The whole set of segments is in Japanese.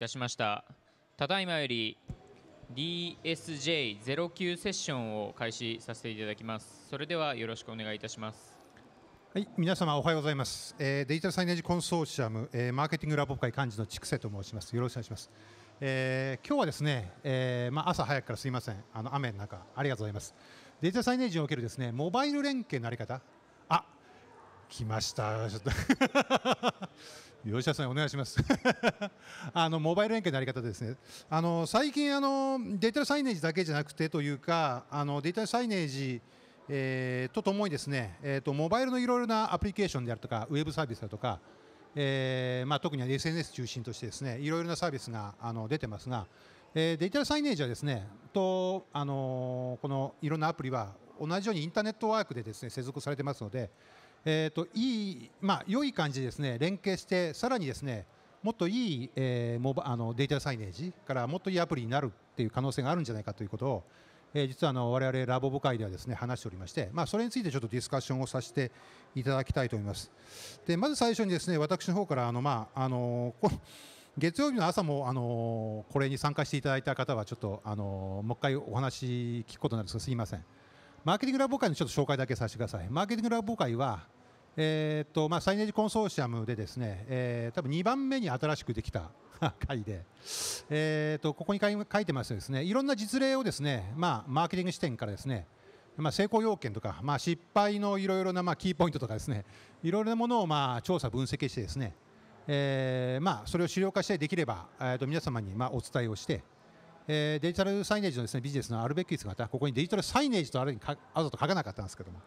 出しましたただいまより DSJ09 セッションを開始させていただきますそれではよろしくお願いいたしますはい皆様おはようございます、えー、デジタルサイネージコンソーシアム、えー、マーケティングラボ会幹事の畜生と申しますよろしくお願いします、えー、今日はですね、えー、まあ朝早くからすいませんあの雨の中ありがとうございますデジタルサイネージにおけるですねモバイル連携のあり方あ来ましたちょっと吉田さんお願いします あのモバイル連携のあり方ですねあの最近あのデジタルサイネージだけじゃなくてというかあのデジタルサイネージえー、とともにですね、えーと、モバイルのいろいろなアプリケーションであるとかウェブサービスだとか、えーまあ、特に SNS 中心としてですねいろいろなサービスがあの出てますが、えー、デジタルサイネージはですねと、あのこのいろんなアプリは同じようにインターネットワークでですね接続されてますので、えーと、いい、まあ、良い感じですね連携してさらにですねもっといい、えー、モバあのデータサイネージからもっといいアプリになるっていう可能性があるんじゃないかということを、えー、実はあの我々ラボ部会ではですね話しておりまして、まあ、それについてちょっとディスカッションをさせていただきたいと思いますでまず最初にですね私の方からあの、まああの月曜日の朝も、あのこれに参加していただいた方はちょっと、あのもう一回お話聞くことになるんですがすみません。マーケティングラボ会のちょっと紹介だけさせてください。マーケティングラボ会は、えーとまあ、サイネージコンソーシアムでですね、えー、多分2番目に新しくできた 会で、えーと、ここに書いてますですねいろんな実例をですね、まあ、マーケティング視点からですね、まあ、成功要件とか、まあ、失敗のいろいろなまあキーポイントとかですねいろいろなものをまあ調査分析してですね、えーまあ、それを資料化してできれば、えー、と皆様にまあお伝えをして、えー、デジタルサイネージのです、ね、ビジネスのあるべき姿、ここにデジタルサイネージとあるにかあざと書かなかったんですけども、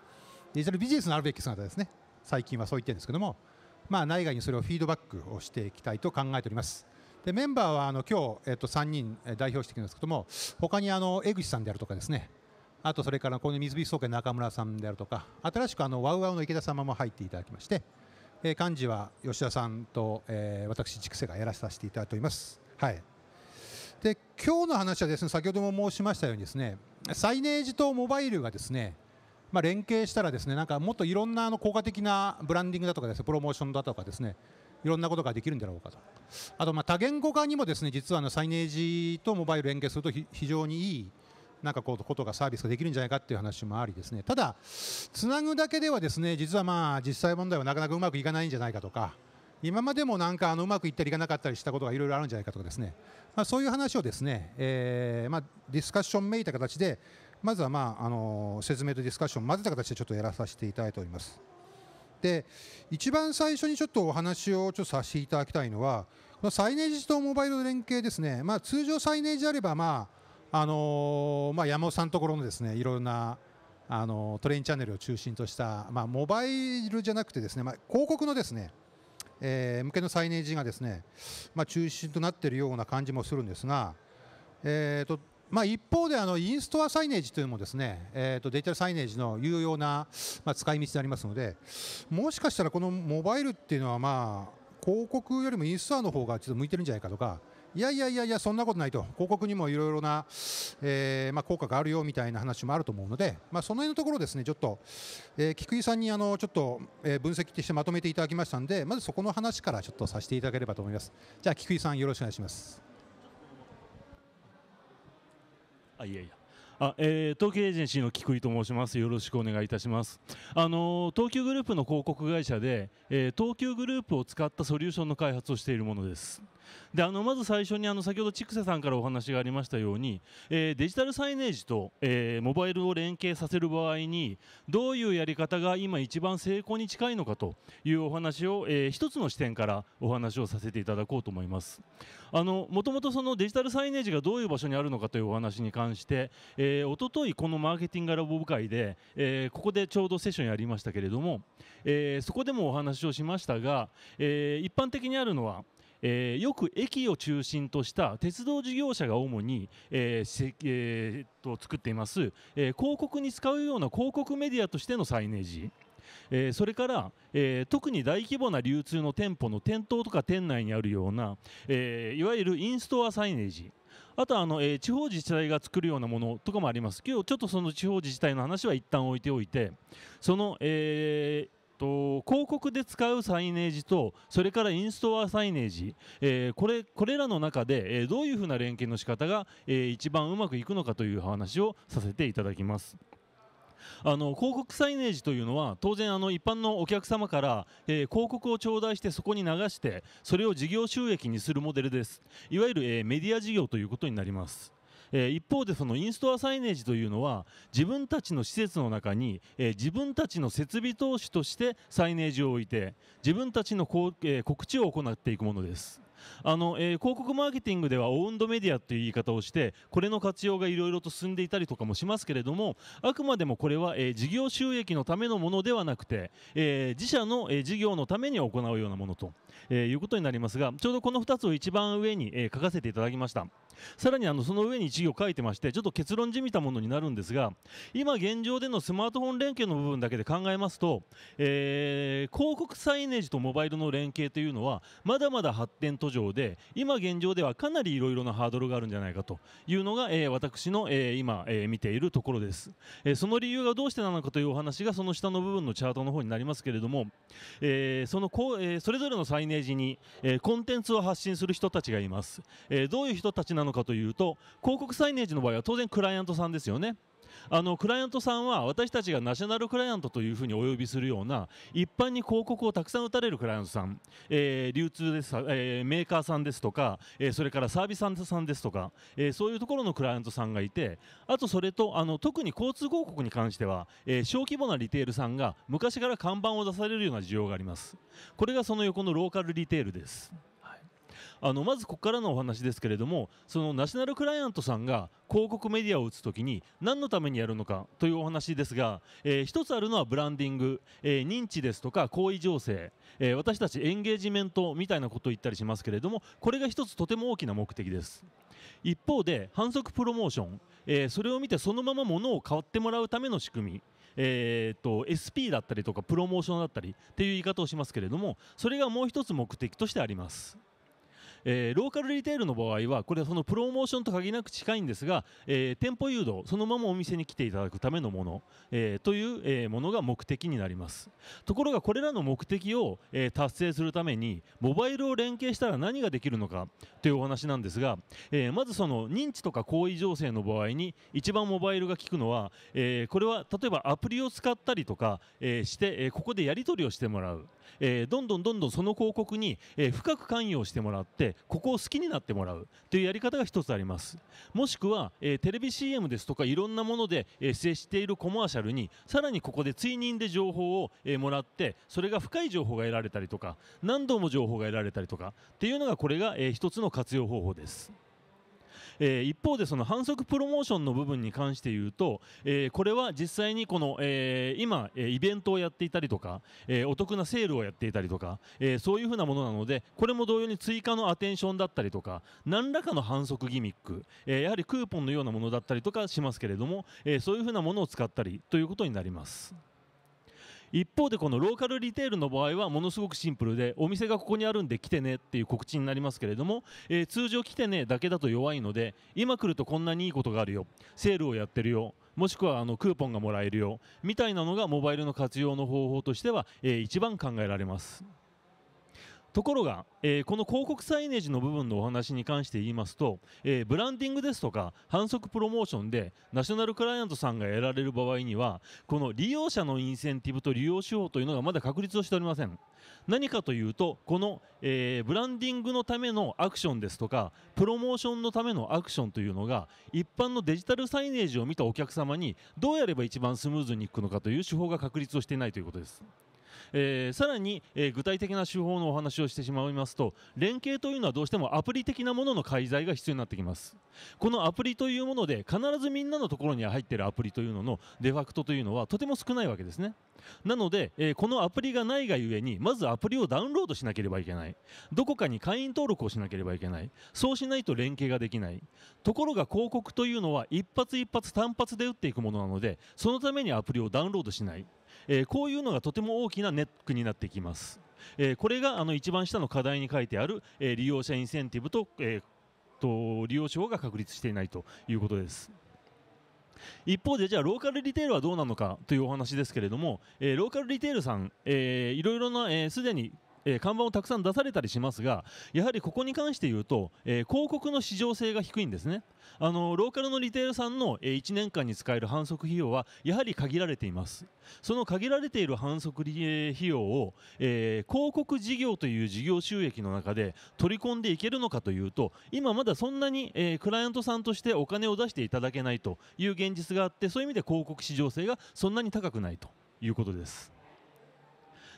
デジタルビジネスのあるべき姿ですね、最近はそう言ってるんですけども、まあ、内外にそれをフィードバックをしていきたいと考えております。でメンバーはあの今日、えっと、3人代表してきるんですけども、他にあの江口さんであるとかですね、あとそれからこの三菱総研中村さんであるとか、新しくあのワウワウの池田様も入っていただきまして、えー、幹事は吉田さんと、えー、私、畜生がやらさせていただいております。はいで今日の話はですね先ほども申しましたようにですねサイネージとモバイルがですねまあ、連携したらですねなんかもっといろんなあの効果的なブランディングだとかです、ね、プロモーションだとかですねいろんなことができるんだろうかとあとまあ多言語化にもですね実はあのサイネージとモバイル連携すると非常にいいなんかこうことがサービスができるんじゃないかっていう話もありですねただつなぐだけではですね実はまあ実際問題はなかなかうまくいかないんじゃないかとか今までもなんかあのうまくいったりいかなかったりしたことがいろいろあるんじゃないかとかですね、まあ、そういう話をですね、えーまあ、ディスカッションめいた形でまずは、まああの説明とディスカッションを混ぜた形でちょっとやらさせていただいております。で一番最初にちょっとお話をちょっとさせていただきたいのはこのサイネージとモバイルの連携ですね、まあ、通常サイネージあれば、まああのまあ、山本さんのところのですねいろんなあのトレインチャンネルを中心とした、まあ、モバイルじゃなくてですね、まあ、広告のですねえー、向けのサイネージがですね、まあ、中心となっているような感じもするんですが、えーとまあ、一方であのインストアサイネージというのもですね、えー、とデジタルサイネージの有用な、まあ、使い道でありますのでもしかしたらこのモバイルっていうのはまあ広告よりもインストアの方がちょっと向いてるんじゃないかとかいやいやいやいやそんなことないと広告にもいろいろな、えーまあ、効果があるよみたいな話もあると思うので、まあ、その辺のところですねちょっと、えー、菊井さんにあのちょっと、えー、分析してまとめていただきましたんでまずそこの話からちょっとさせていただければと思いますじゃあ菊井さんよろしくお願いしますあいやいやあ、えー、東京エージェンシーの菊井と申します。よろしくお願いいたします。あの東急グループの広告会社で、えー、東急グループを使ったソリューションの開発をしているものです。で、あのまず最初にあの先ほど千草さんからお話がありましたように、えー、デジタルサイネージと、えモバイルを連携させる場合にどういうやり方が今一番成功に近いのかというお話を、えー、一つの視点からお話をさせていただこうと思います。あのもともとそのデジタルサイネージがどういう場所にあるのかというお話に関して、ええー、ととい、このマーケティングラボ部会で、えー、ここでちょうどセッションやりましたけれども、えー、そこでもお話をしましたが、えー、一般的にあるのは、えー、よく駅を中心とした鉄道事業者が主に、えーせえー、と作っています、えー、広告に使うような広告メディアとしてのサイネージ、えー、それから、えー、特に大規模な流通の店舗の店頭とか店内にあるような、えー、いわゆるインストアサイネージあとはあの、えー、地方自治体が作るようなものとかもありますけどちょっとその地方自治体の話は一旦置いておいてその、えーと広告で使うサイネージとそれからインストアサイネージ、えー、これこれらの中で、えー、どういうふうな連携の仕方が、えー、一番うまくいくのかという話をさせていただきます。あの広告サイネージというのは当然あの一般のお客様から、えー、広告を頂戴してそこに流してそれを事業収益にするモデルですいわゆる、えー、メディア事業ということになります。え一方でそのインストアサイネージというのは自分たちの施設の中に、え自分たちの設備投資としてサイネージを置いて自分たちのこう、え告知を行っていくものです。あの、えー、広告マーケティングではオウンドメディアという言い方をしてこれの活用がいろいろと進んでいたりとかもしますけれどもあくまでもこれは、えー、事業収益のためのものではなくて、えー、自社の、えー、事業のために行うようなものと、えー、いうことになりますがちょうどこの2つを一番上に、えー、書かせていただきました。さらにあのその上に1行書いてましてちょっと結論じみたものになるんですが今現状でのスマートフォン連携の部分だけで考えますと、えー、広告サイネージとモバイルの連携というのはまだまだ発展途上で今現状ではかなりいろいろなハードルがあるんじゃないかというのが、えー、私の、えー、今、えー、見ているところです、えー、その理由がどうしてなのかというお話がその下の部分のチャートの方になりますけれども、えー、そのこう、えー、それぞれのサイネージに、えー、コンテンツを発信する人たちがいます、えー、どういう人たちななのかというと広告サイネージの場合は当然クライアントさんですよね。あのクライアントさんは私たちがナショナルクライアントというふうにお呼びするような一般に広告をたくさん打たれるクライアントさん、えー、流通です、えー、メーカーさんですとか、えー、それからサービスさんですとか、えー、そういうところのクライアントさんがいてあとそれとあの特に交通広告に関しては、えー、小規模なリテールさんが昔から看板を出されるような需要がありますこれがその横のローカルリテールです。あのまずここからのお話ですけれどもそのナショナルクライアントさんが広告メディアを打つときに何のためにやるのかというお話ですが、えー、一つあるのはブランディング、えー、認知ですとか行為情勢、えー、私たちエンゲージメントみたいなことを言ったりしますけれどもこれが一つとても大きな目的です一方で反則プロモーション、えー、それを見てそのまま物を買ってもらうための仕組みえーと、SP だったりとかプロモーションだったりっていう言い方をしますけれどもそれがもう一つ目的としてあります。えー、ローカルリテールの場合はこれはそのプロモーションと限りなく近いんですが、えー、店舗誘導そのままお店に来ていただくためのもの、えー、という、えものが目的になりますところがこれらの目的を、え達成するためにモバイルを連携したら何ができるのかというお話なんですが、えまずその認知とか行為情勢の場合に一番モバイルが効くのは、えこれは例えばアプリを使ったりとか、えして、えここでやり取りをしてもらう、えどんどんどんどんその広告に、え深く関与してもらってここを好きになってもらうというやり方が1つありますもしくは、えー、テレビ CM ですとかいろんなもので、えー、接しているコマーシャルにさらにここで追認で情報を、えー、もらってそれが深い情報が得られたりとか何度も情報が得られたりとかっていうのがこれが、えー、一つの活用方法です。えー、一方でその反則プロモーションの部分に関して言うと、えー、これは実際にこの、えー、今、えイベントをやっていたりとか、えー、お得なセールをやっていたりとか、えー、そういうふうなものなのでこれも同様に追加のアテンションだったりとか何らかの反則ギミック、えー、やはりクーポンのようなものだったりとかしますけれども、えー、そういうふうなものを使ったりということになります。一方でこのローカルリテールの場合はものすごくシンプルでお店がここにあるんで来てねっていう告知になりますけれども、えー、通常来てねだけだと弱いので今来るとこんなにいいことがあるよセールをやってるよもしくはあのクーポンがもらえるよみたいなのがモバイルの活用の方法としては、えー、一番考えられます。ところが、えー、この広告サイネージの部分のお話に関して言いますと、えー、ブランディングですとか反則プロモーションでナショナルクライアントさんが得られる場合にはこの利用者のインセンティブと利用手法というのがまだ確立をしておりません何かというとこの、えー、ブランディングのためのアクションですとかプロモーションのためのアクションというのが一般のデジタルサイネージを見たお客様にどうやれば一番スムーズにいくのかという手法が確立をしていないということです。えー、さらに、えー、具体的な手法のお話をしてしまいますと連携というのはどうしてもアプリ的なものの介在が必要になってきますこのアプリというもので必ずみんなのところに入っているアプリというののデファクトというのはとても少ないわけですねなので、えー、このアプリがないがゆえにまずアプリをダウンロードしなければいけないどこかに会員登録をしなければいけないそうしないと連携ができないところが広告というのは一発一発単発で打っていくものなのでそのためにアプリをダウンロードしないえー、こういうのがとても大きなネックになってきます。えー、これがあの一番下の課題に書いてある、えー、利用者インセンティブと,、えー、と利用証が確立していないということです。一方でじゃあローカルリテールはどうなのかというお話ですけれども、えー、ローカルリテールさん、えー、いろいろなすで、えー、にえー、看板をたくさん出されたりしますがやはりここに関して言うと、えー、広告の市場性が低いんですねあのローカルのリテールさんの、えー、1年間に使える反則費用はやはり限られていますその限られている反則費用を、え広告事業という事業収益の中で取り込んでいけるのかというと今まだそんなに、えクライアントさんとしてお金を出していただけないという現実があってそういう意味で広告市場性がそんなに高くないということです。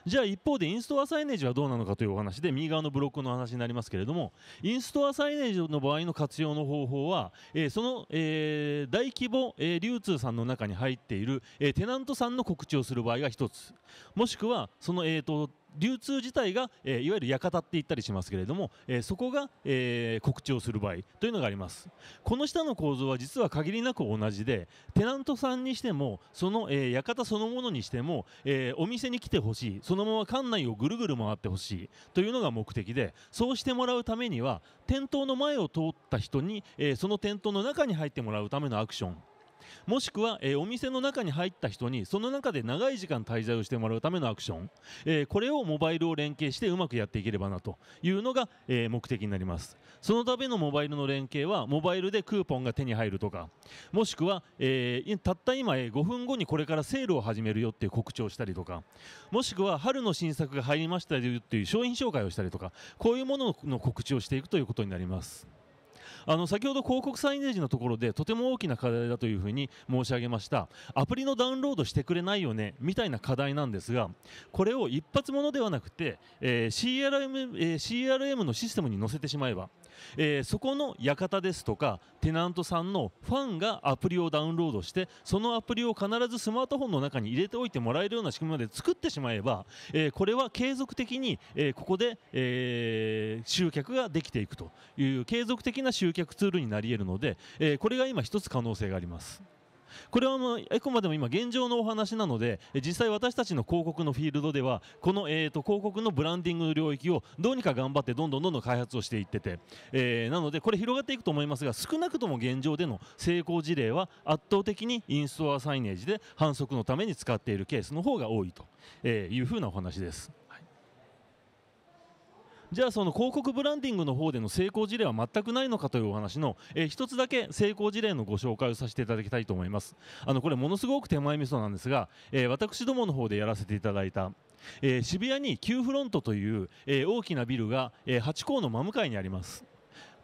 じゃあ一方でインストアサイネージはどうなのかというお話で右側のブロックの話になりますけれどもインストアサイネージの場合の活用の方法は、えー、その、えー、大規模、えー、流通さんの中に入っている、えテナントさんの告知をする場合が1つもしくはその、えーと流通自体が、えー、いわゆる館って言ったりしますけれども、えー、そこが、えー、告知をする場合というのがありますこの下の構造は実は限りなく同じでテナントさんにしてもその、え館そのものにしても、えお店に来てほしいそのまま館内をぐるぐる回ってほしいというのが目的でそうしてもらうためには店頭の前を通った人に、えその店頭の中に入ってもらうためのアクションもしくは、えー、お店の中に入った人にその中で長い時間滞在をしてもらうためのアクション、えー、これをモバイルを連携してうまくやっていければなというのが、えー、目的になりますそのためのモバイルの連携はモバイルでクーポンが手に入るとかもしくは、えたった今、え5分後にこれからセールを始めるよっていう告知をしたりとかもしくは春の新作が入りましたよっていう商品紹介をしたりとかこういうものの告知をしていくということになります。あの先ほど広告サイネージのところでとても大きな課題だというふうに申し上げましたアプリのダウンロードしてくれないよねみたいな課題なんですがこれを一発ものではなくて、えー CRM えー、CRM のシステムに載せてしまえば、えー、そこの館ですとかテナントさんのファンがアプリをダウンロードしてそのアプリを必ずスマートフォンの中に入れておいてもらえるような仕組みまで作ってしまえば、えー、これは継続的に、えー、ここで、えー、集客ができていくという継続的な集客ツールになり得るので、えこれが今一つ可能性があります。これはもうあくまでも今現状のお話なので実際私たちの広告のフィールドではこの、えー、と広告のブランディングの領域をどうにか頑張ってどんどんどんどん開発をしていってて、えなのでこれ広がっていくと思いますが少なくとも現状での成功事例は圧倒的にインストアサイネージで反則のために使っているケースの方が多いというふうなお話です。じゃあその広告ブランディングの方での成功事例は全くないのかというお話の、えー、つだけ成功事例のご紹介をさせていただきたいと思いますあのこれものすごく手前味噌なんですが、えー、私どもの方でやらせていただいたえー、渋谷に Q フロントという、えー、大きなビルが、えー、ハチ公の真向かいにあります。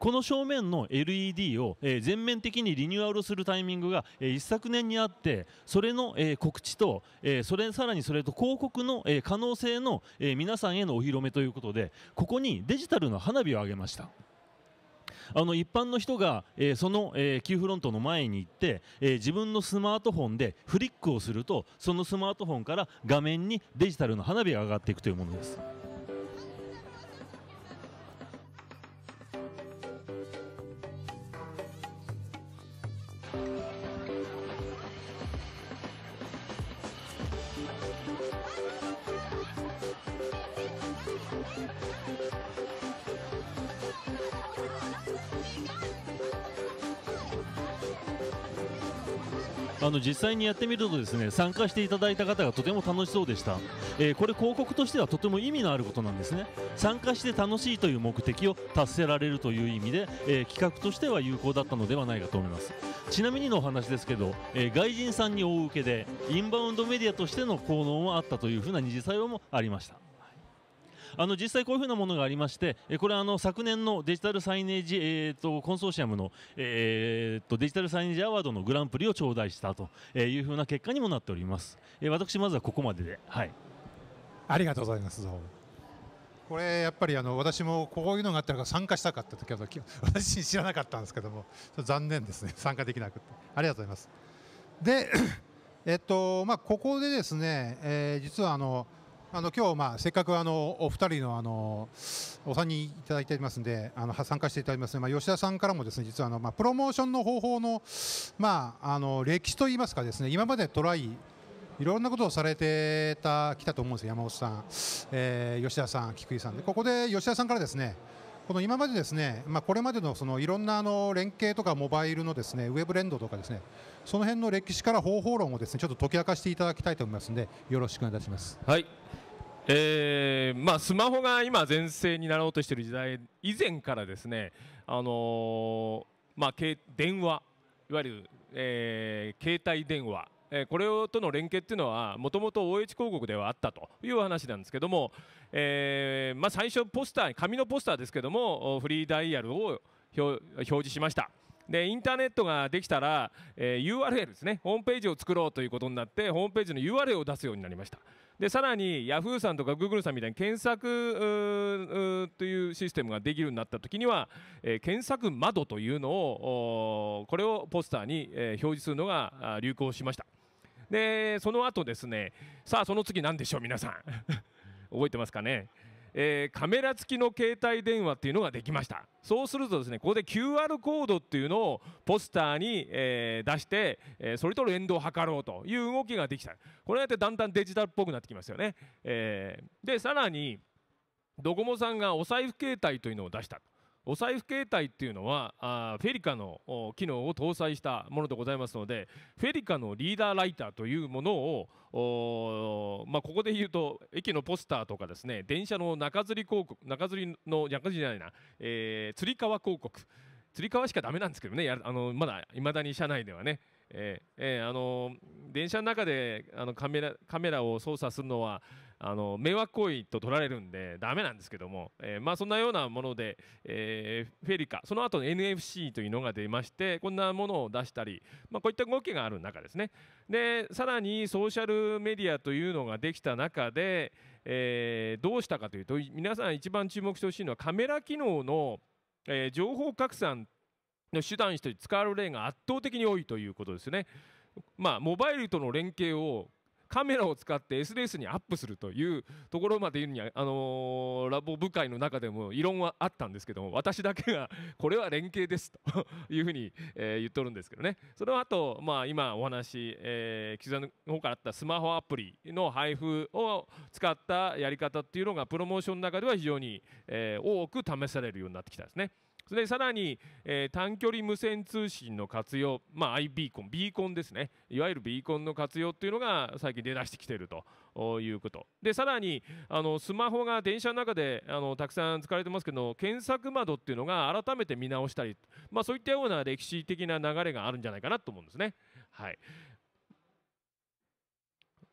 この正面の LED を、えー、全面的にリニューアルするタイミングが、えー、一昨年にあってそれの、えー、告知と、えー、それさらにそれと広告の、えー、可能性の、えー、皆さんへのお披露目ということでここにデジタルの花火を上げました。あの一般の人が、えー、その、えー、キーフロントの前に行って、えー、自分のスマートフォンでフリックをするとそのスマートフォンから画面にデジタルの花火が上がっていくというものです。あの実際にやってみるとですね参加していただいた方がとても楽しそうでした、えー、これ広告としてはとても意味のあることなんですね参加して楽しいという目的を達せられるという意味で、えー、企画としては有効だったのではないかと思いますちなみにのお話ですけど、えー、外人さんに大受けでインバウンドメディアとしての効能もあったというふうな二次作用もありましたあの実際こういうふうなものがありまして、えこれあの昨年のデジタルサイネージ、えーと、コンソーシアムの、えーと、デジタルサイネージアワードのグランプリを頂戴したというふうな結果にもなっております。え私まずはここまでで、はい、ありがとうございます。これやっぱりあの私もこういうのがあったら参加したかった時は 私知らなかったんですけども残念ですね 参加できなくてありがとうございますでえっとまあここでですね、えー、実はあのあの今日まあせっかくあのお二人のあのお三人いただいておりますのであの参加していただきます、ね、まあ、吉田さんからもですね実はあのまあプロモーションの方法のまああの歴史といいますかですね今までトライいろんなことをされてたきたと思うんです山本さん、えー、吉田さん、菊井さんでここで吉田さんからですねこの今までですね、まあ、これまでのそのいろんなあの連携とかモバイルのですねウェブ連動とかですねその辺の歴史から方法論をですねちょっと解き明かしていただきたいと思いますのでよろしくお願いいたします。はいえーまあ、スマホが今全盛になろうとしている時代以前からですね、あのー、まあ、電話いわゆる、えー、携帯電話えこれとの連携っていうのはもともと OH 広告ではあったという話なんですけども、えー、まあ、最初ポスター紙のポスターですけどもフリーダイヤルを表示しました。でインターネットができたら、えー、URL ですねホームページを作ろうということになってホームページの URL を出すようになりましたでさらに Yahoo さんとか Google さんみたいに検索というシステムができるようになった時には、えー、検索窓というのをこれをポスターに、えー、表示するのが流行しましたでその後ですねさあその次何でしょう皆さん 覚えてますかねえー、カメラ付きの携帯電話っていうのができましたそうするとですねここで QR コードっていうのをポスターに、えー、出して、えー、それと連動を図ろうという動きができたこれやってだんだんデジタルっぽくなってきますよね、えー、でさらにドコモさんがお財布携帯というのを出したお財布携帯っていうのはあフェリカの機能を搭載したものでございますのでフェリカのリーダーライターというものを、まあ、ここで言うと駅のポスターとかですね電車の中吊り広告中吊りの中吊じゃないな、えー、り革広告吊り革しかだめなんですけどねやあのまだいまだに車内ではね。えーえー、あの電車の中であのカメラカメラを操作するのはあの迷惑行為と取られるんでだめなんですけども、えー、まあ、そんなようなもので、えー、フェリカその後の NFC というのが出ましてこんなものを出したり、まあ、こういった動きがある中ですねでさらにソーシャルメディアというのができた中で、えー、どうしたかというと皆さん一番注目してほしいのはカメラ機能の、えー、情報拡散の手段として使われる例が圧倒的に多いということですね。まあ、モバイルとの連携をカメラを使って SNS にアップするというところまで言うにはあのー、ラボ部会の中でも異論はあったんですけども私だけがこれは連携ですというふうに、えー、言っとるんですけどねそれはあと、まあ、今お話、えー、田の方からあったスマホアプリの配布を使ったやり方っていうのがプロモーションの中では非常に、えー、多く試されるようになってきたんですね。でさらに、えー、短距離無線通信の活用、まあ、i ビーコン、ビーコンですね、いわゆるビーコンの活用っていうのが最近出だしてきてるということ、でさらにあのスマホが電車の中であのたくさん使われてますけど、検索窓っていうのが改めて見直したり、まあ、そういったような歴史的な流れがあるんじゃないかなと思うんですね。はい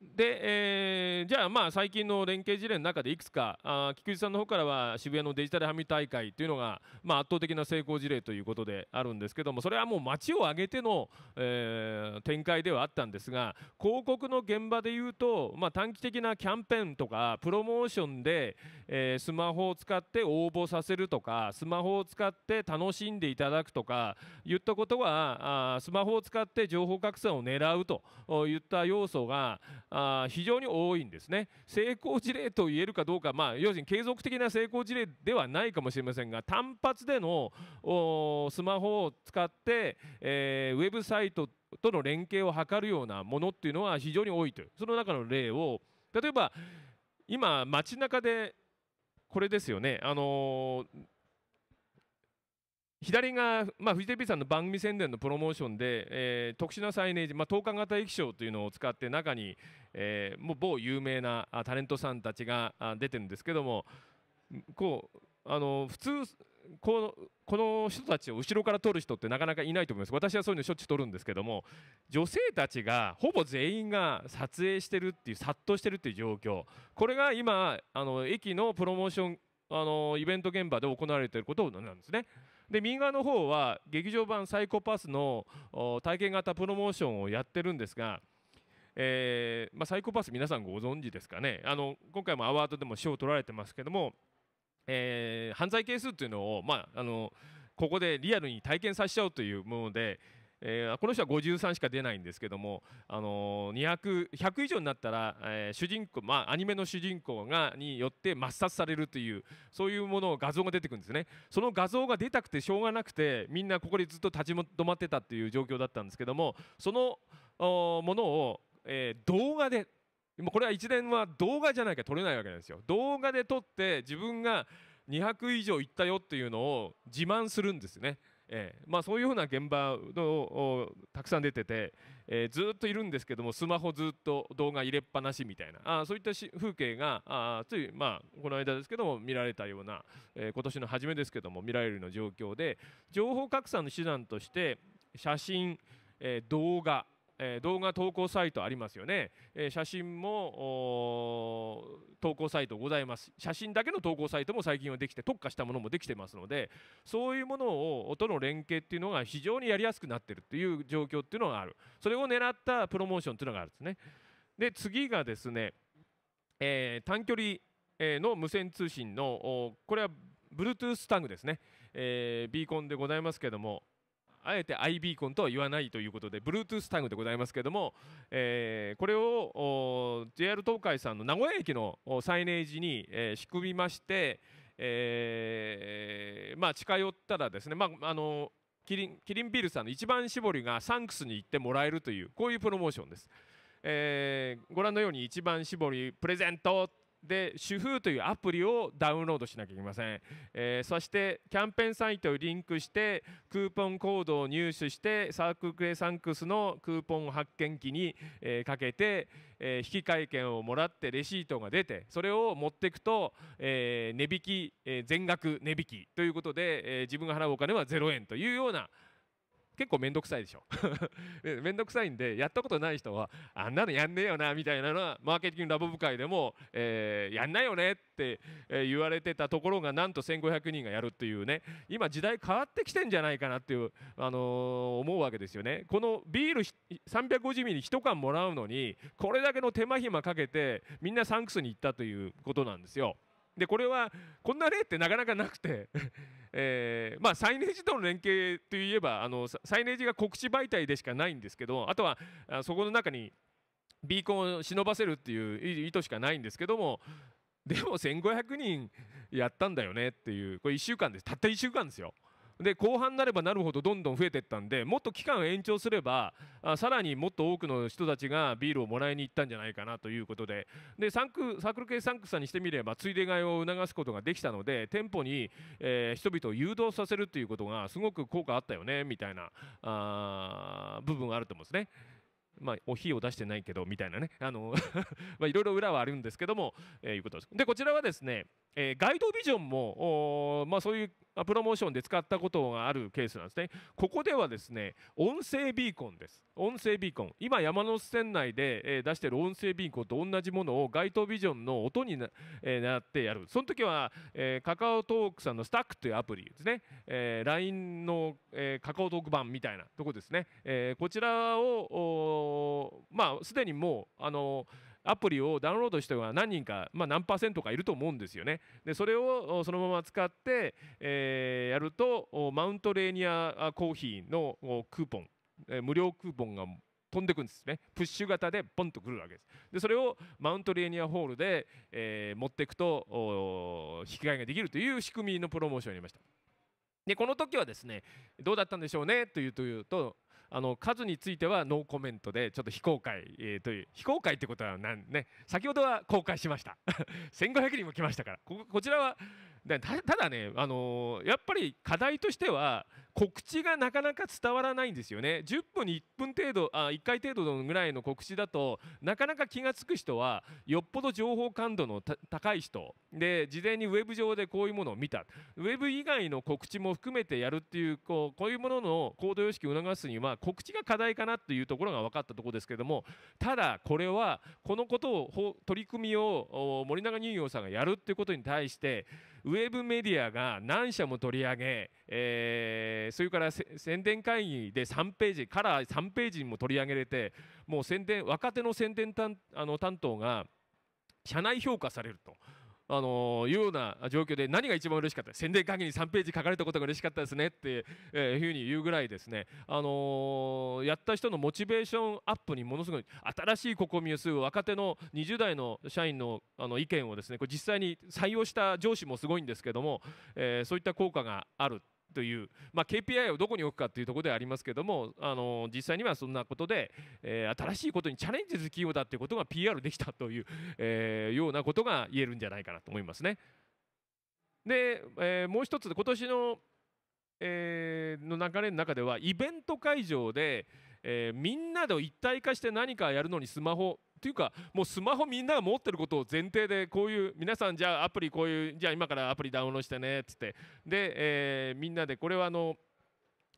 で、えー、じゃあまあ最近の連携事例の中でいくつかあ菊池さんの方からは渋谷のデジタルハミ大会というのが、まあ、圧倒的な成功事例ということであるんですけどもそれはもう街を挙げての、えー、展開ではあったんですが広告の現場でいうと、まあ、短期的なキャンペーンとかプロモーションで、えー、スマホを使って応募させるとかスマホを使って楽しんでいただくとか言ったことはあスマホを使って情報拡散を狙うといった要素があ非常に多いんですね成功事例と言えるかどうか、まあ、要するに継続的な成功事例ではないかもしれませんが単発でのスマホを使って、えー、ウェブサイトとの連携を図るようなものっていうのは非常に多いというその中の例を例えば今街中でこれですよねあのー左が、まあ、フジテレビさんの番組宣伝のプロモーションで、えー、特殊なサイネージ、まあ、投函型液晶というのを使って中に、えー、もう某有名なタレントさんたちが出てるんですけどもこうあの普通このこの人たちを後ろから撮る人ってなかなかいないと思います私はそういうのしょっちゅう撮るんですけども女性たちがほぼ全員が撮影してるっていう殺到してるっていう状況これが今あの駅のプロモーションあのイベント現場で行われていることなんですね。で右側の方は劇場版「サイコパス」の体験型プロモーションをやってるんですが、えー、まあ、サイコパス皆さんご存知ですかねあの今回もアワードでも賞を取られてますけども、えー、犯罪係数っていうのを、まあ、あのここでリアルに体験させちゃおうというもので、えー、この人は53しか出ないんですけども、あのー、200以上になったら、えー、主人公、まあ、アニメの主人公がによって抹殺されるというそういうもの画像が出てくるんですねその画像が出たくてしょうがなくてみんなここにずっと立ち止まってたっていう状況だったんですけどもそのものを、えー、動画でもこれは一連は動画じゃなきゃ撮れないわけなんですよ動画で撮って自分が200以上行ったよっていうのを自慢するんですねえーまあ、そういうふうな現場のたくさん出てて、えー、ずっといるんですけどもスマホずっと動画入れっぱなしみたいなあそういった風景があつい、まあ、この間ですけども見られたような、えー、今年の初めですけども見られるような状況で情報格差の手段として写真、えー、動画え動画投稿サイトありますよね、え写真も投稿サイトございます写真だけの投稿サイトも最近はできて特化したものもできてますのでそういうものをとの連携っていうのが非常にやりやすくなってるっていう状況っていうのがあるそれを狙ったプロモーションっていうのがあるんですねで次がですね、えー、短距離の無線通信のこれは Bluetooth タグですね、えー、ビーコンでございますけどもあえて i ビーコンとは言わないということで Bluetooth タグでございますけれども、えー、これを JR 東海さんの名古屋駅のサイネージに、えー、仕組みまして、えー、まあ、近寄ったらですね、まあ、あのキリンキリンビールさんの一番搾りがサンクスに行ってもらえるというこういうプロモーションです。えー、ご覧のように一番搾りプレゼントで主婦というアプリをダウンロードしなきゃいけません、えー、そしてキャンペーンサイトをリンクしてクーポンコードを入手してサークルクレサンクスのクーポン発券機に、えー、かけて、えー、引換券をもらってレシートが出てそれを持っていくと、えー、値引き、えー、全額値引きということで、えー、自分が払うお金は0円というような結構面倒くさいでしょ面倒 くさいんでやったことない人はあんなのやんねえよなみたいなのはマーケティングラボ部会でも、えー、やんないよねって、え言われてたところがなんと1500人がやるっていうね今時代変わってきてんじゃないかなっていう、あのー、思うわけですよねこのビール3 5 0 m リ1缶もらうのにこれだけの手間暇かけてみんなサンクスに行ったということなんですよ。でこれはこんな例ってなかなかなくて えーまあ、サイネージとの連携といえばあのサイネージが告知媒体でしかないんですけどあとはあそこの中にビーコンを忍ばせるっていう意図しかないんですけどもでも1500人やったんだよねっていうこれ1週間ですたった1週間ですよ。で後半になればなるほどどんどん増えていったんでもっと期間延長すればあさらにもっと多くの人たちがビールをもらいに行ったんじゃないかなということででサンクサークル系サンクさんにしてみればついで買いを促すことができたので店舗に、えー、人々を誘導させるということがすごく効果あったよねみたいなあ部分があると思うんですね。まあ、お費を出してないけどみたいなねあの まあ、いろいろ裏はあるんですけども、えー、いうことです。でこちらはですね、えー、ガイドビジョンも、まあ、そういうまあ、プロモーションで使ったことがあるケースなんですね。ここではですね、音声ビーコンです。音声ビーコン。今、山手線内で、えー、出している音声ビーコンと同じものを街頭ビジョンの音にな、えー、なってやる。その時は、えー、カカオトークさんのスタックというアプリですね、えー、LINE の、えー、カカオトーク版みたいなとこですね。えー、こちらを、まあ、すでにもう、あのーアプリをダウンロードした人が何人か、まあ、何パーセントかいると思うんですよね。でそれをそのまま使って、えー、やるとマウントレーニアコーヒーのクーポン、え無料クーポンが飛んでくんですねプッシュ型でポンとくるわけですでそれをマウントレーニアホールで、えー、持っていくと引き換えができるという仕組みのプロモーションをやりましたでこの時はですねどうだったんでしょうねというというとあの数についてはノーコメントでちょっと非公開、えー、という非公開ってことはなんね先ほどは公開しました1500 人も来ましたからこちらはただね、あのー、やっぱり課題としては告知がなかなか伝わらないんですよね10分に1分程度あ1回程度のぐらいの告知だとなかなか気が付く人はよっぽど情報感度の高い人で事前にウェブ上でこういうものを見たウェブ以外の告知も含めてやるっていうこうこういうものの行動様式を促すには告知が課題かなというところが分かったところですけれどもただこれはこのことを取り組みを森永乳業さんがやるっていうことに対してウェブメディアが何社も取り上げえーえそれから宣伝会議で3ページカラー3ページにも取り上げれてもう宣伝若手の宣伝担あの担当が社内評価されると。あのいうような状況で何が一番嬉しかった宣伝会議に3ページ書かれたことが嬉しかったですねっていうふうに言うぐらいですね、あのやった人のモチベーションアップにものすごい新しい試みをする若手の20代の社員のあの意見をですねこれ実際に採用した上司もすごいんですけども、えそういった効果があるという、まあ、KPI をどこに置くかというところではありますけどもあの実際にはそんなことで、えー、新しいことにチャレンジする企業だということが PR できたという、えー、ようなことが言えるんじゃないかなと思いますね。で、えー、もう一つ今年のえー、の流れの中ではイベント会場で、えー、みんなで一体化して何かやるのにスマホというかもうスマホみんなが持ってることを前提でこういう皆さんじゃあアプリこういうじゃあ今からアプリダウンロードしてねっつってで、えー、みんなでこれはあの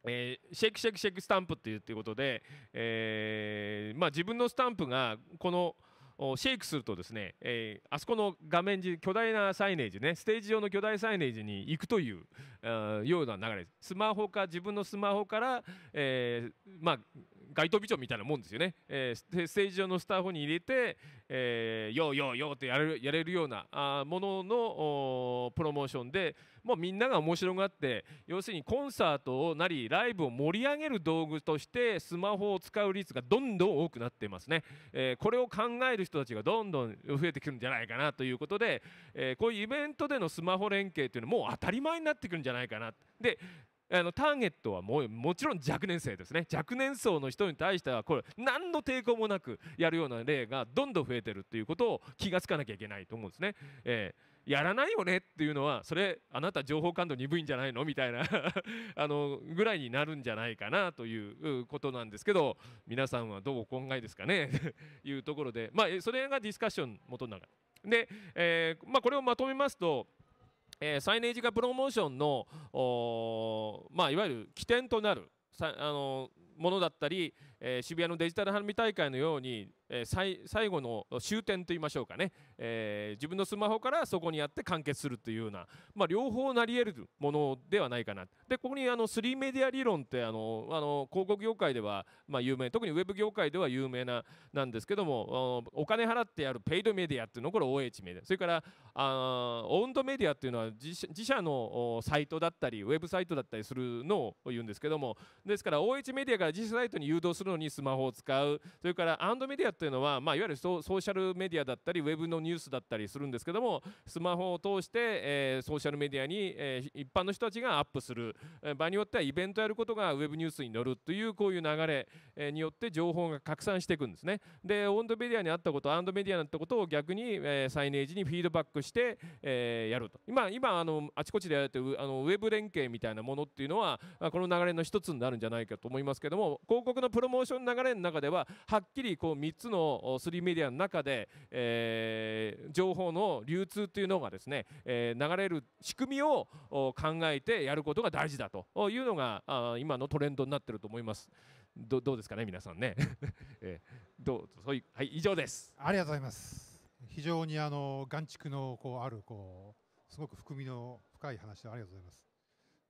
えー、シェイクシェイクシェイクスタンプっていうっていうことで、えーまあ、自分のスタンプがこのシェイクするとですね、えー、あそこの画面上巨大なサイネージねステージ上の巨大サイネージに行くというような流れですスマホか自分のスマホから、えーまあ、街頭ビジョンみたいなもんですよね、えー、ステージ上のスターフに入れて、えー、よーよーよーってやれるやれるようなあもののプロモーションでもうみんなが面白がって要するにコンサートをなりライブを盛り上げる道具としてスマホを使う率がどんどん多くなってますね、えー、これを考える人たちがどんどん増えてくるんじゃないかなということで、えー、こういうイベントでのスマホ連携っていうのはもう当たり前になってくるんじゃないかなであのターゲットはもうもちろん若年生ですね若年層の人に対してはこれ何の抵抗もなくやるような例がどんどん増えてるっていうことを気が付かなきゃいけないと思うんですね。えーやらないよねっていうのはそれあなた情報感度鈍いんじゃないのみたいな あのぐらいになるんじゃないかなということなんですけど皆さんはどうお考えですかね というところで、まあ、それがディスカッション元の中で、えーまあ、これをまとめますとえー、サイネージ化プロモーションのまあ、いわゆる起点となるさあのものだったり、えー、渋谷のデジタル花火大会のようにえー、最後の終点といいましょうかね、えー、自分のスマホからそこにやって完結するというような、まあ、両方なり得るものではないかなでここにあの3メディア理論ってあのあの広告業界では、まあ、有名特にウェブ業界では有名ななんですけどもお金払ってやるペイドメディアっていうのこれ OH メディアそれからあオウンドメディアっていうのは自社のサイトだったりウェブサイトだったりするのを言うんですけどもですから OH メディアから自社サイトに誘導するのにスマホを使うそれからアンドメディアというのは、まあ、いわゆるソーシャルメディアだったりウェブのニュースだったりするんですけどもスマホを通して、えー、ソーシャルメディアに、えー、一般の人たちがアップする、え場合によってはイベントやることがウェブニュースに載るというこういう流れ、えによって情報が拡散していくんですねでオンドメディアにあったことアンドメディアにあったことを逆に、えー、サイネージにフィードバックして、えー、やると今今あのあちこちでやってるあのウェブ連携みたいなものっていうのはこの流れの一つになるんじゃないかと思いますけども広告のプロモーション流れの中でははっきりこう3つつの3メディアの中で、えー、情報の流通というのがですね、えー、流れる仕組みを考えてやることが大事だというのが今のトレンドになってると思います。どどうですかね皆さんね、えー、どうそういうはい以上です。ありがとうございます。非常にあの眼蓄のこうあるこうすごく含みの深い話でありがとうございます。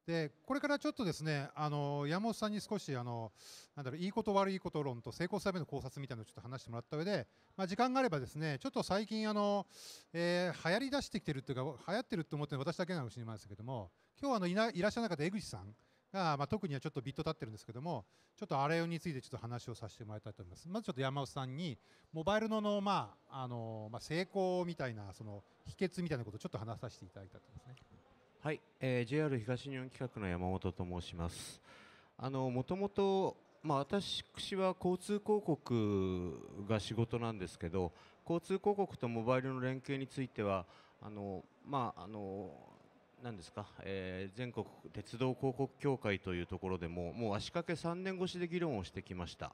でこれからちょっとですねあの山本さんに少しあのなんだろういいこと悪いこと論と成功するための考察みたいなのをちょっと話してもらった上で、まあ、時間があればですねちょっと最近あの、えー、流行り出してきてるっていうか流行ってると思ってる私だけなのかもしれませんけども今日あのいないらっしゃらなかった江口さんが、まあ、特にはちょっとビット立ってるんですけどもちょっとあれについてちょっと話をさせてもらいたいと思いますまずちょっと山本さんにモバイルのの,、まああのまあ、成功みたいなその秘訣みたいなことをちょっと話させていただいたと思いますね。はい、えー、JR 東日本企画の山本と申します。あのもともとまあ、私は交通広告が仕事なんですけど交通広告とモバイルの連携についてはあの、まあ、あの何ですか、えー、全国鉄道広告協会というところでももう足掛け3年越しで議論をしてきました。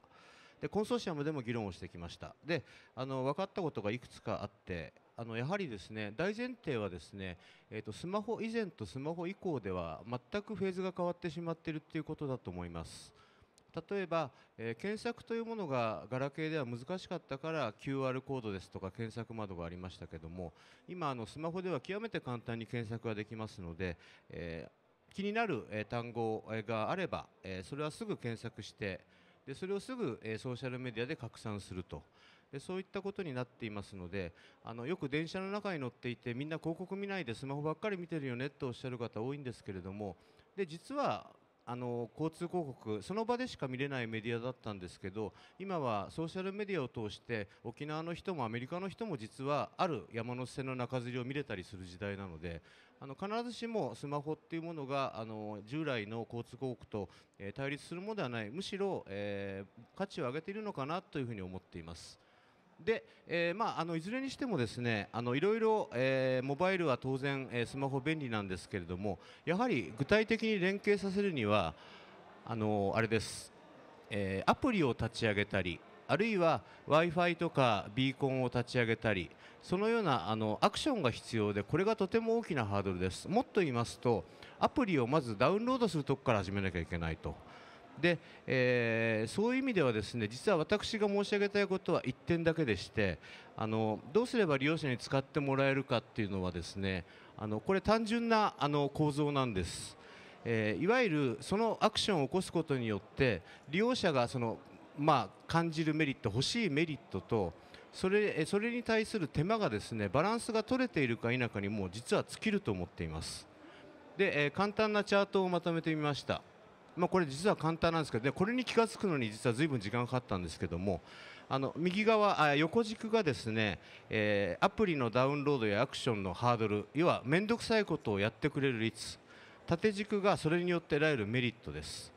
でコンソーシアムでも議論をしてきましたであの分かったことがいくつかあって、あのやはりですね大前提はですね、えー、とスマホ以前とスマホ以降では全くフェーズが変わってしまっているということだと思います。例えば、えー、検索というものがガラケーでは難しかったから QR コードですとか検索窓がありましたけども今あのスマホでは極めて簡単に検索ができますので、えー、気になる、えー、単語があれば、えそれはすぐ検索してでそれをすぐ、えソーシャルメディアで拡散するとでそういったことになっていますのであのよく電車の中に乗っていてみんな広告見ないでスマホばっかり見てるよねとおっしゃる方多いんですけれどもで実はあの交通広告その場でしか見れないメディアだったんですけど今はソーシャルメディアを通して沖縄の人もアメリカの人も実はある山手線の中吊りを見れたりする時代なのであの必ずしもスマホっていうものがあの従来の交通広告と、えー、対立するものではないむしろ、えー、価値を上げているのかなというふうに思っています。で、えーまあ、あのいずれにしてもですねあのいろいろ、えー、モバイルは当然、えー、スマホ便利なんですけれどもやはり具体的に連携させるにはあのあれです、えー、アプリを立ち上げたりあるいは w i f i とかビーコンを立ち上げたりそのようなあのアクションが必要でこれがとても大きなハードルですもっと言いますとアプリをまずダウンロードするとこから始めなきゃいけないと。で、えー、そういう意味ではですね実は私が申し上げたいことは1点だけでしてあのどうすれば利用者に使ってもらえるかっていうのはですねあのこれ単純なあの構造なんです、えー、いわゆるそのアクションを起こすことによって利用者がその、まあ、感じるメリット欲しいメリットとそれそれに対する手間がですねバランスが取れているか否かにもう実は尽きると思っていますで、えー、簡単なチャートをまとめてみました。まあ、これ実は簡単なんですけど、ね、これに気が付くのに実は随分時間かかったんですけどもあの右側あ横軸がですね、えー、アプリのダウンロードやアクションのハードル要は面倒くさいことをやってくれる率縦軸がそれによって得られるメリットです。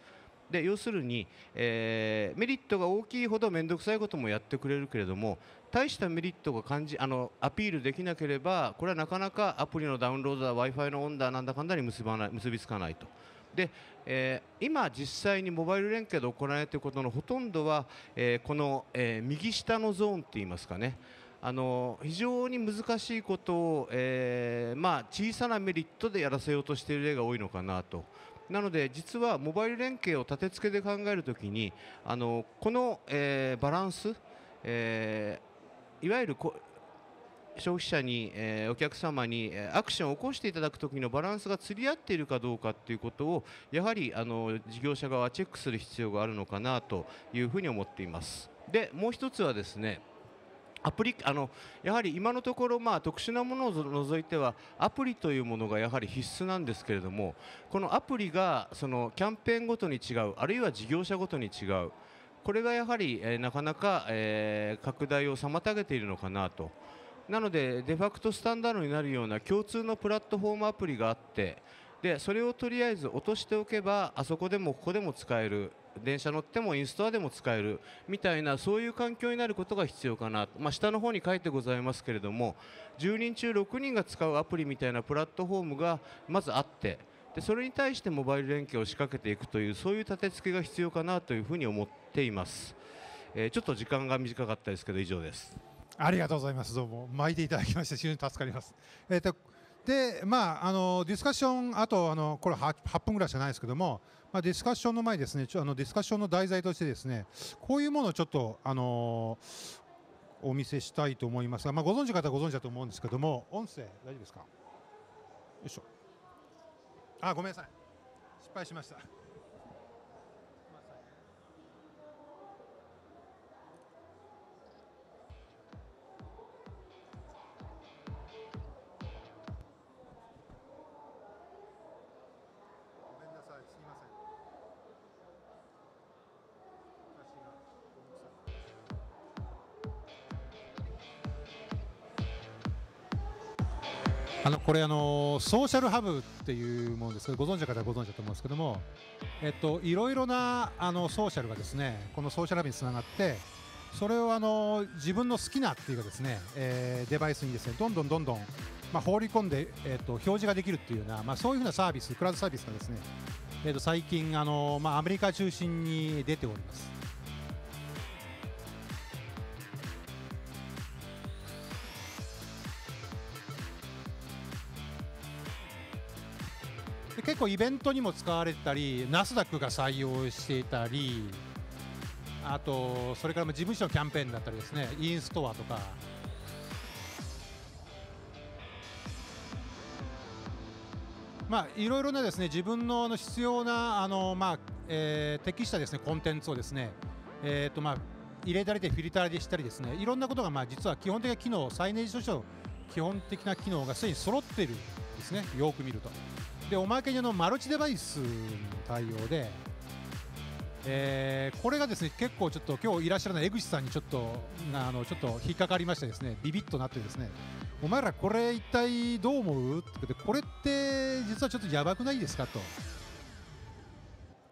で要するに、えー、メリットが大きいほど面倒くさいこともやってくれるけれども大したメリットが感じあのアピールできなければこれはなかなかアプリのダウンロードだ w i f i の温度だなんだかんだに結ばない結びつかないと。で、えー、今、実際にモバイル連携で行われていることのほとんどは、えー、この、えー、右下のゾーンといいますかねあの非常に難しいことを、えまあ、小さなメリットでやらせようとしている例が多いのかなと。なので実はモバイル連携を立て付けで考えるときにあのこの、えバランス、えいわゆるこ消費者に、えー、お客様にアクションを起こしていただくときのバランスが釣り合っているかどうかということをやはりあの事業者側はチェックする必要があるのかなというふうに思っています。でもう一つはですねアプリあのやはり今のところ、まあ、特殊なものを除いてはアプリというものがやはり必須なんですけれどもこのアプリがそのキャンペーンごとに違うあるいは事業者ごとに違うこれがやはり、えー、なかなか、えー、拡大を妨げているのかなと。なのでデファクトスタンダードになるような共通のプラットフォームアプリがあってでそれをとりあえず落としておけばあそこでもここでも使える電車乗ってもインストアでも使えるみたいなそういう環境になることが必要かな、まあ、下の方に書いてございますけれども10人中6人が使うアプリみたいなプラットフォームがまずあってでそれに対してモバイル連携を仕掛けていくというそういう立て付けが必要かなというふうに思っています、えー、ちょっと時間が短かったですけど以上です。ありがとうございます。どうも巻いていただきまして非常に助かります。えっ、ー、とでまああのディスカッションあとあのこれ 8, 分ぐらいしかないですけども、まあ、ディスカッションの前ですねちょあのディスカッションの題材としてですねこういうものをちょっとあのお見せしたいと思いますが、まあ、ご存知方はご存知だと思うんですけども音声大丈夫ですかよいしょあごめんなさい失敗しました。これあのソーシャルハブっていうものですけどご存知の方はご存知だと思うんですけども、えっと、いろいろなあのソーシャルがですねこのソーシャルハブにつながってそれをあの自分の好きなっていうかですね、えー、デバイスにですねどんどんどんどん、まあ、放り込んで、えっと表示ができるっていうような、まあ、そういうふうなサービスクラウドサービスがですね、えー、と最近あの、まあ、アメリカ中心に出ております。結構イベントにも使われてたりナスダックが採用していたりあとそれから事務所キャンペーンだったりですねインストアとかまあいろいろなですね自分の必要なあのまあえー、適したですねコンテンツをですねえっ、ー、とまあ入れたりでフィルターでしたりですねいろんなことがまあ実は基本的な機能サイネージとしての基本的な機能がすでに揃っているんですねよく見ると。でおまけにのマルチデバイスの対応で、えー、これがですね結構ちょっと今日いらっしゃらない江口さんにちょっとあのちょっと引っかかりましてですねビビッとなってですねお前らこれ一体どう思うってこれって実はちょっとやばくないですかと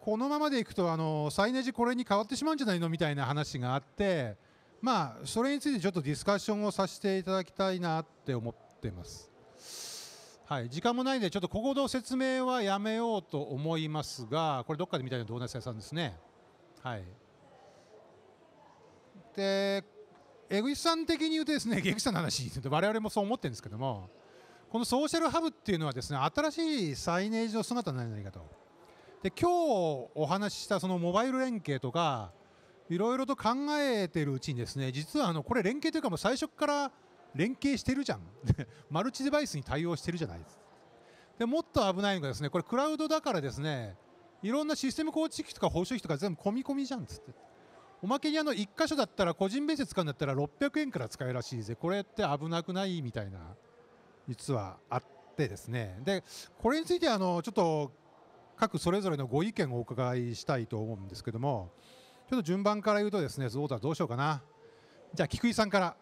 このままでいくとあのサイネージこれに変わってしまうんじゃないのみたいな話があってまあそれについてちょっとディスカッションをさせていただきたいなって思ってます。はい、時間もないのでちょっとここの説明はやめようと思いますがこれどっかで見たいなドーナツ屋さんですね。はい、で江口さん的に言うとですね江口 さんの話我々もそう思ってるんですけどもこのソーシャルハブっていうのはですね新しいサイネージの姿なんじゃないかと。で今日お話ししたそのモバイル連携とかいろいろと考えているうちにですね実はあのこれ連携というかもう最初から連携してるじゃん マルチデバイスに対応してるじゃないですでもっと危ないのがですねこれクラウドだからですねいろんなシステム構築とか報酬費とか全部込み込みじゃんっつっておまけにあの1箇所だったら個人面接使うんだったら600円から使えるらしいぜこれって危なくないみたいな実はあってですねでこれについてあのちょっと各それぞれのご意見をお伺いしたいと思うんですけどもちょっと順番から言うとですねどうしようかなじゃあ菊井さんから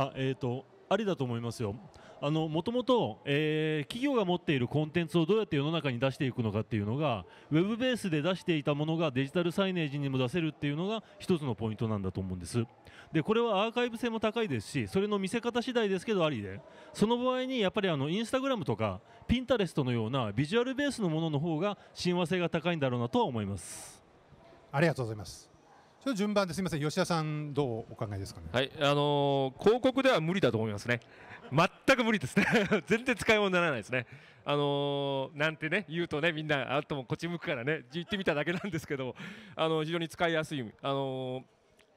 あえっ、ー、とありだと思いますよ。あのもともと、え企業が持っているコンテンツをどうやって世の中に出していくのかっていうのがウェブベースで出していたものがデジタルサイネージにも出せるっていうのが一つのポイントなんだと思うんですでこれはアーカイブ性も高いですしそれの見せ方次第ですけどありでその場合にやっぱりあのインスタグラムとかピンタレストのようなビジュアルベースのものの方が親和性が高いんだろうなとは思いますありがとうございますちょ順番ですみません吉田さんどうお考えですかね。はいあのー、広告では無理だと思いますね。全く無理ですね。全然使い物にならないですね。あのー、なんてね言うとねみんなあともこっち向くからね言ってみただけなんですけどあの非常に使いやすいあのー、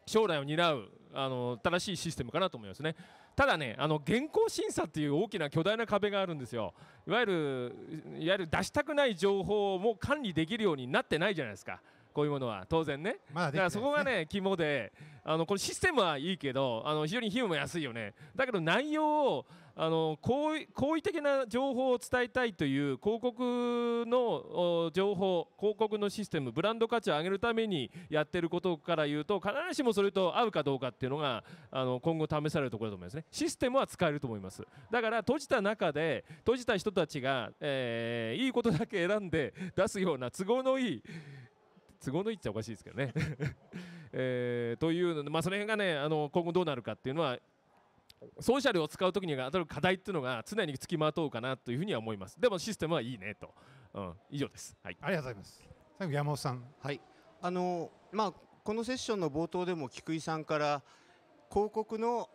将来を担うあの正しいシステムかなと思いますね。ただね、あの現行審査っていう大きな巨大な壁があるんですよ。いわゆるいわゆる出したくない情報も管理できるようになってないじゃないですか。こういうものは当然ね、まね、だからそこがね肝であのこれシステムはいいけどあの非常に費用も安いよねだけど内容をあの好意好意的な情報を伝えたいという広告の情報広告のシステムブランド価値を上げるためにやってることから言うと必ずしもそれと合うかどうかっていうのがあの今後試されるところだと思いますねシステムは使えると思いますだから閉じた中で閉じた人たちが、えー、いいことだけ選んで出すような都合のいい都合のいいっちゃおかしいですけどね えー、というので、まあ、その辺がねあの今後どうなるかっていうのはソーシャルを使う時に当たる課題っていうのが常につきまとうかなというふうには思いますでもシステムはいいねと、うん、以上です、はい、ありがとうございます最後山本さんはいあのまあこのセッションの冒頭でも菊井さんから広告の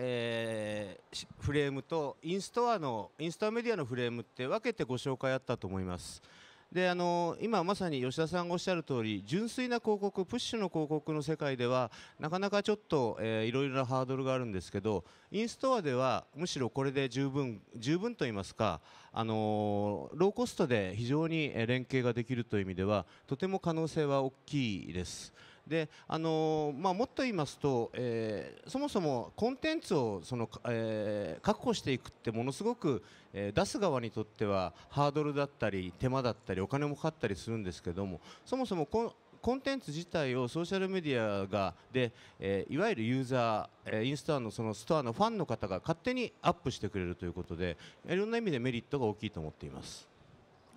えー、フレームとインストアのインストアメディアのフレームって分けてご紹介あったと思います。であの今まさに吉田さんがおっしゃる通り純粋な広告プッシュの広告の世界ではなかなかちょっと、えいろいろなハードルがあるんですけどインストアではむしろこれで十分十分と言いますかあのローコストで非常に連携ができるという意味ではとても可能性は大きいです。であのまあ、もっと言いますと、えー、そもそもコンテンツをその、えー、確保していくってものすごく、えー、出す側にとってはハードルだったり手間だったりお金もかかったりするんですけどもそもそもこコンテンツ自体をソーシャルメディアがで、えー、いわゆるユーザー、えー、インスタのそのストアのファンの方が勝手にアップしてくれるということでいろんな意味でメリットが大きいと思っています。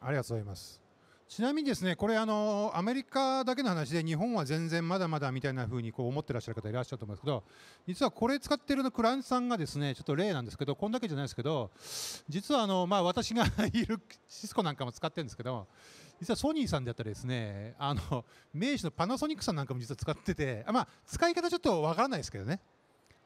ありがとうございますちなみにですねこれあのアメリカだけの話で日本は全然まだまだみたいな風にこう思ってらっしゃる方いらっしゃると思うんですけど実はこれ使ってるのクランさんがですねちょっと例なんですけどこんだけじゃないですけど実はあのまあ私がいるシスコなんかも使ってるんですけど実はソニーさんであったりですねあの名手のパナソニックさんなんかも実は使っててあまあ使い方ちょっとわからないですけどね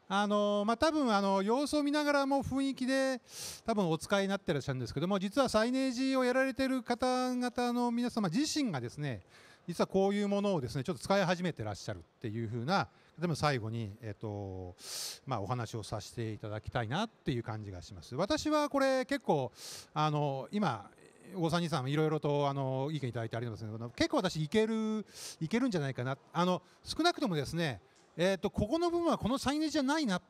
あのまあ、多分あの様子を見ながらも雰囲気で多分お使いになってらっしゃるんですけども実はサイネージをやられてる方々の皆様自身がですね実はこういうものをですねちょっと使い始めてらっしゃるっていうふうなでも最後に、えーとまあ、お話をさせていただきたいなっていう感じがします。私はこれ結構あの今大谷さんいろいろとあの意見いただいてありますけど結構私いけるいけるんじゃないかなあの少なくともですねえーと、ここの部分はこのサイネージじゃないな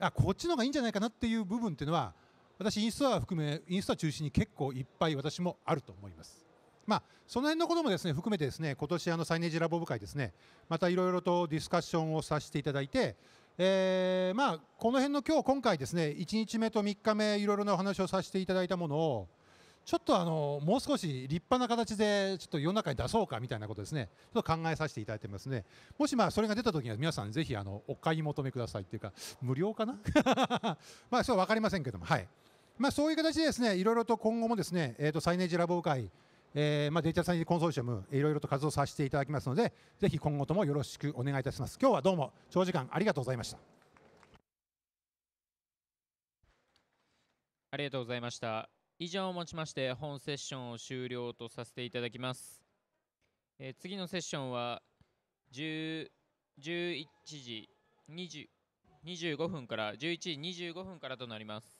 あこっちの方がいいんじゃないかなっていう部分っていうのは私インストア含めインストア中心に結構いっぱい私もあると思います。まあ、その辺のこともですね含めてですね今年あのサイネージラボ部会ですねまたいろいろとディスカッションをさせていただいて、えまあこの辺の今日今回ですね1日目と3日目いろいろなお話をさせていただいたものをちょっとあのもう少し立派な形でちょっと世の中に出そうかみたいなことですねちょっと考えさせていただいてますねもしまあそれが出た時には皆さんぜひあのお買い求めくださいっていうか無料かな まあそう分かりませんけどもはいまあそういう形でですねいろいろと今後もですねえー、とサイネージラボ会えー、まあデータサイエンスコンソーシアムいろいろと活動させていただきますのでぜひ今後ともよろしくお願いいたします今日はどうも長時間ありがとうございましたありがとうございました以上をもちまして本セッションを終了とさせていただきます、えー、次のセッションは11時20 25分から11時25分からとなります